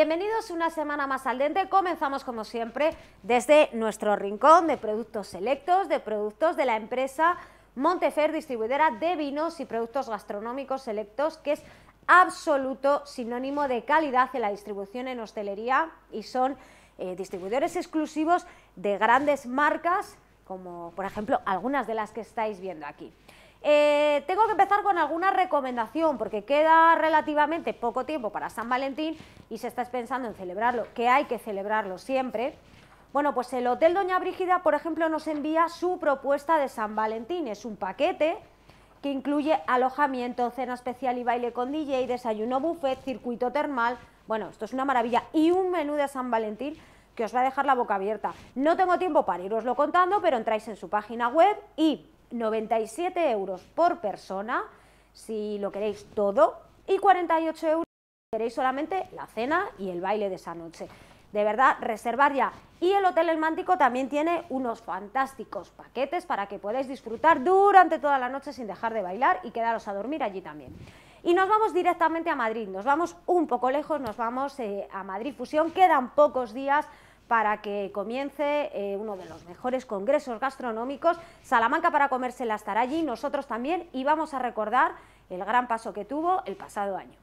Bienvenidos una semana más al dente. Comenzamos como siempre desde nuestro rincón de productos selectos, de productos de la empresa Montefer, distribuidora de vinos y productos gastronómicos selectos, que es absoluto sinónimo de calidad en la distribución en hostelería y son eh, distribuidores exclusivos de grandes marcas como por ejemplo algunas de las que estáis viendo aquí. Eh, tengo que empezar con alguna recomendación porque queda relativamente poco tiempo para San Valentín y si estáis pensando en celebrarlo, que hay que celebrarlo siempre. Bueno, pues el Hotel Doña Brígida, por ejemplo, nos envía su propuesta de San Valentín. Es un paquete que incluye alojamiento, cena especial y baile con DJ, desayuno buffet, circuito termal. Bueno, esto es una maravilla. Y un menú de San Valentín que os va a dejar la boca abierta. No tengo tiempo para iroslo contando, pero entráis en su página web y 97 euros por persona, si lo queréis todo, y 48 euros si queréis solamente la cena y el baile de esa noche. De verdad, reservar ya. Y el Hotel El Mántico también tiene unos fantásticos paquetes para que podáis disfrutar durante toda la noche sin dejar de bailar y quedaros a dormir allí también. Y nos vamos directamente a Madrid, nos vamos un poco lejos, nos vamos eh, a Madrid Fusión, quedan pocos días para que comience eh, uno de los mejores congresos gastronómicos. Salamanca para comérsela estará allí, nosotros también, y vamos a recordar el gran paso que tuvo el pasado año.